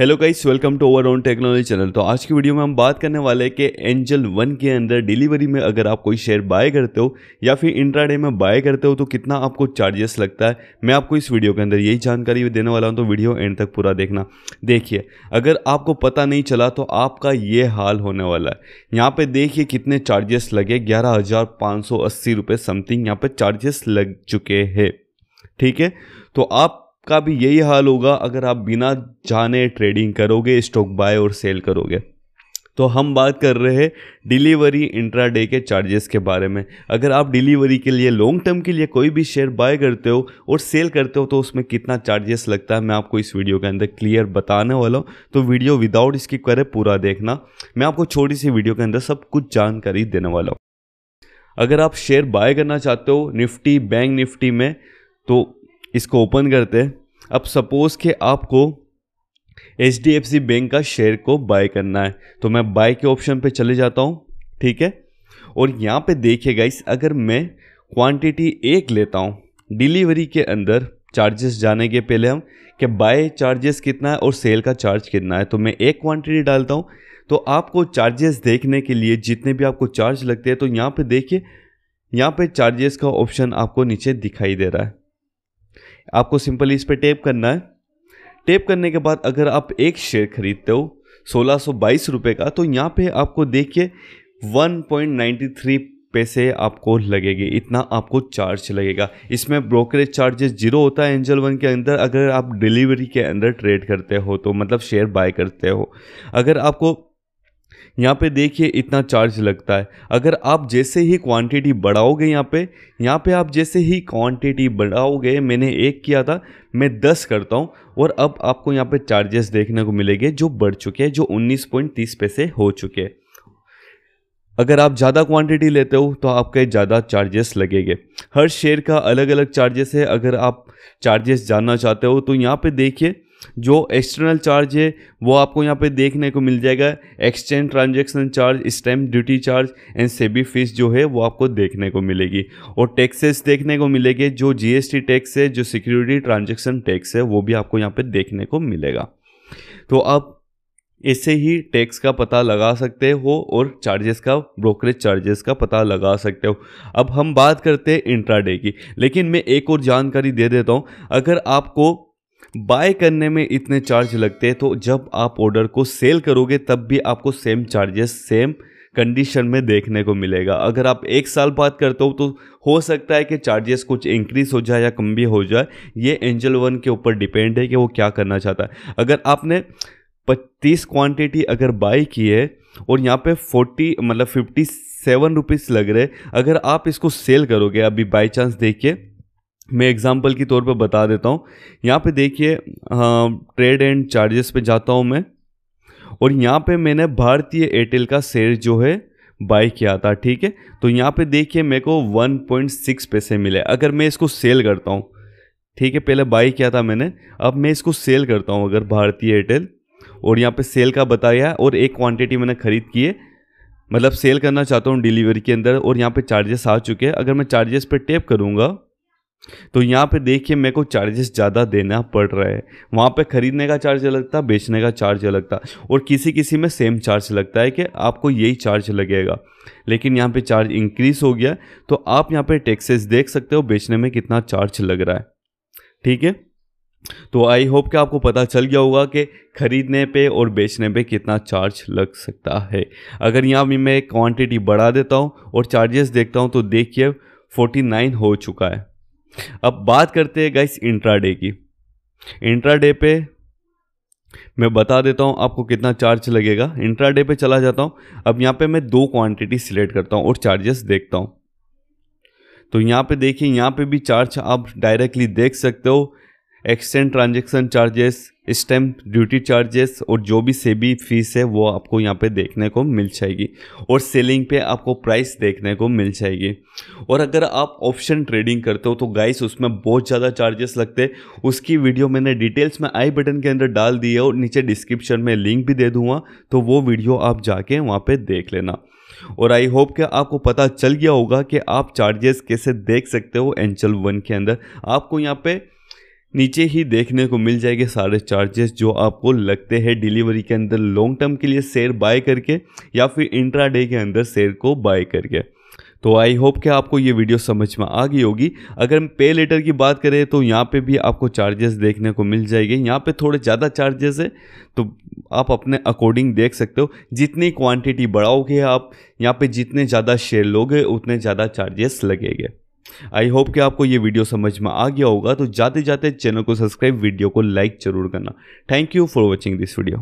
hello guys welcome to over on technology channel तो आज की वीडियो में हम बात करने वाले हैं कि एंजल वन के अंदर डिलीवरी में अगर आप कोई शेयर बाय करते हो या फिर इंट्राडे में बाय करते हो तो कितना आपको चार्जेस लगता है मैं आपको इस वीडियो के अंदर यही जानकारी देने वाला हूं तो वीडियो एंड तक पूरा देखना देखिए अगर आपको पता नहीं चला तो आपका ये हाल होने वाला है यहाँ पर देखिए कितने चार्जेस लगे ग्यारह समथिंग यहाँ पर चार्जेस लग चुके हैं ठीक है तो आप का भी यही हाल होगा अगर आप बिना जाने ट्रेडिंग करोगे स्टॉक बाय और सेल करोगे तो हम बात कर रहे हैं डिलीवरी इंट्रा डे के चार्जेस के बारे में अगर आप डिलीवरी के लिए लॉन्ग टर्म के लिए कोई भी शेयर बाय करते हो और सेल करते हो तो उसमें कितना चार्जेस लगता है मैं आपको इस वीडियो के अंदर क्लियर बताने वाला हूँ तो वीडियो विदाउट स्किप करें पूरा देखना मैं आपको छोटी सी वीडियो के अंदर सब कुछ जानकारी देने वाला हूँ अगर आप शेयर बाय करना चाहते हो निफ्टी बैंक निफ्टी में तो इसको ओपन करते हैं अब सपोज़ के आपको H D F C bank का शेयर को बाय करना है तो मैं बाय के ऑप्शन पे चले जाता हूँ ठीक है और यहाँ पे देखिए गाइस अगर मैं क्वांटिटी एक लेता हूँ डिलीवरी के अंदर चार्जेस जाने के पहले हम कि बाय चार्जेस कितना है और सेल का चार्ज कितना है तो मैं एक क्वांटिटी डालता हूँ तो आपको चार्जेस देखने के लिए जितने भी आपको चार्ज लगते हैं तो यहाँ पर देखिए यहाँ पर चार्जेस का ऑप्शन आपको नीचे दिखाई दे रहा है आपको सिंपली इस पर टेप करना है टेप करने के बाद अगर आप एक शेयर खरीदते हो सोलह सौ बाईस रुपये का तो यहाँ पे आपको देखिए वन पैसे आपको लगेगी इतना आपको चार्ज लगेगा इसमें ब्रोकरेज चार्जेस जीरो होता है एंजल वन के अंदर अगर आप डिलीवरी के अंदर ट्रेड करते हो तो मतलब शेयर बाय करते हो अगर आपको यहाँ पे देखिए इतना चार्ज लगता है अगर आप जैसे ही क्वांटिटी बढ़ाओगे यहाँ पे यहाँ पे आप जैसे ही क्वांटिटी बढ़ाओगे मैंने एक किया था मैं दस करता हूँ और अब आपको यहाँ पे चार्जेस देखने को मिलेंगे जो बढ़ चुके हैं जो उन्नीस पॉइंट तीस पैसे हो चुके हैं अगर आप ज़्यादा क्वांटिटी लेते हो तो आपके ज़्यादा चार्जेस लगेंगे हर शेयर का अलग अलग चार्जेस है अगर आप चार्जेस जानना चाहते हो तो यहाँ पे देखिए जो एक्सटर्नल चार्ज है वो आपको यहाँ पे देखने को मिल जाएगा exchange transaction charge stamp duty charge and SEBI fees जो है वो आपको देखने को मिलेगी और टैक्सेस देखने को मिलेंगे जो जीएसटी टैक्स है जो सिक्योरिटी ट्रांजैक्शन टैक्स है वो भी आपको यहाँ पे देखने को मिलेगा तो आप ऐसे ही टैक्स का पता लगा सकते हो और चार्जेस का ब्रोकरेज चार्जेस का पता लगा सकते हो अब हम बात करते हैं इंट्राडे की लेकिन मैं एक और जानकारी दे देता हूँ अगर आपको बाय करने में इतने चार्ज लगते हैं तो जब आप ऑर्डर को सेल करोगे तब भी आपको सेम चार्जेस सेम कंडीशन में देखने को मिलेगा अगर आप एक साल बात करते हो तो हो सकता है कि चार्जेस कुछ इंक्रीज हो जाए या कम भी हो जाए ये एंजल वन के ऊपर डिपेंड है कि वो क्या करना चाहता है अगर आपने पच्चीस क्वांटिटी अगर बाई की है और यहाँ पे फोर्टी मतलब फिफ्टी सेवन रुपीज़ लग रहे अगर आप इसको सेल करोगे अभी बाई चांस देखिए मैं एग्ज़ाम्पल के तौर पर बता देता हूँ यहाँ पे देखिए ट्रेड एंड चार्जेस पे जाता हूँ मैं और यहाँ पे मैंने भारतीय एयरटेल का शेयर जो है बाय किया था ठीक है तो यहाँ पे देखिए मेरे को 1.6 पैसे मिले अगर मैं इसको सेल करता हूँ ठीक है पहले बाई किया था मैंने अब मैं इसको सेल करता हूँ अगर भारतीय एयरटेल और यहाँ पे सेल का बताया और एक क्वांटिटी मैंने ख़रीद की है मतलब सेल करना चाहता हूँ डिलीवरी के अंदर और यहाँ पे चार्जेस आ चुके हैं अगर मैं चार्जेस पे टेप करूँगा तो यहाँ पे देखिए मेरे को चार्जेस ज़्यादा देना पड़ रहा है वहाँ पे ख़रीदने का चार्ज अलग था बेचने का चार्ज अलग था और किसी किसी में सेम चार्ज लगता है कि आपको यही चार्ज लगेगा लेकिन यहाँ पे चार्ज इंक्रीज़ हो गया तो आप यहाँ पे टैक्सेस देख सकते हो बेचने में कितना चार्ज लग रहा है ठीक है तो आई होप कि आपको पता चल गया होगा कि ख़रीदने पे और बेचने पे कितना चार्ज लग सकता है अगर यहाँ भी मैं क्वांटिटी बढ़ा देता हूँ और चार्जेस देखता हूँ तो देखिए 49 हो चुका है अब बात करते हैं गाइस इंट्राडे की इंट्राडे पे मैं बता देता हूँ आपको कितना चार्ज लगेगा इंट्राडे पे चला जाता हूँ अब यहाँ पे मैं दो क्वांटिटी सिलेक्ट करता हूँ और चार्जेस देखता हूँ तो यहाँ पे देखिए यहाँ पे भी चार्ज आप डायरेक्टली देख सकते हो exchange transaction charges stamp duty charges और जो भी सेबी फीस है वो आपको यहाँ पे देखने को मिल जाएगी और सेलिंग पे आपको प्राइस देखने को मिल जाएगी और अगर आप ऑप्शन ट्रेडिंग करते हो तो गाइस उसमें बहुत ज़्यादा चार्जेस लगते हैं उसकी वीडियो मैंने डिटेल्स में आई बटन के अंदर डाल दी है और नीचे डिस्क्रिप्शन में लिंक भी दे दूँगा तो वो वीडियो आप जाके वहाँ पर देख लेना और आई होप कि आपको पता चल गया होगा कि आप चार्जेस कैसे देख सकते हो एंचल वन के अंदर आपको यहाँ पर नीचे ही देखने को मिल जाएंगे सारे चार्जेस जो आपको लगते हैं डिलीवरी के अंदर लॉन्ग टर्म के लिए शेयर बाय करके या फिर इंट्रा डे के अंदर शेयर को बाय करके तो आई होप कि आपको ये वीडियो समझ में आ गई होगी अगर हम पे लेटर की बात करें तो यहाँ पे भी आपको चार्जेस देखने को मिल जाएंगे यहाँ पे थोड़े ज़्यादा चार्जेस है तो आप अपने अकॉर्डिंग देख सकते हो जितनी क्वांटिटी बढ़ाओगे आप यहाँ पे जितने ज़्यादा शेयर लोगे उतने ज़्यादा चार्जेस लगेंगे आई होप कि आपको ये वीडियो समझ में आ गया होगा तो जाते जाते चैनल को सब्सक्राइब वीडियो को लाइक जरूर करना thank you for watching this video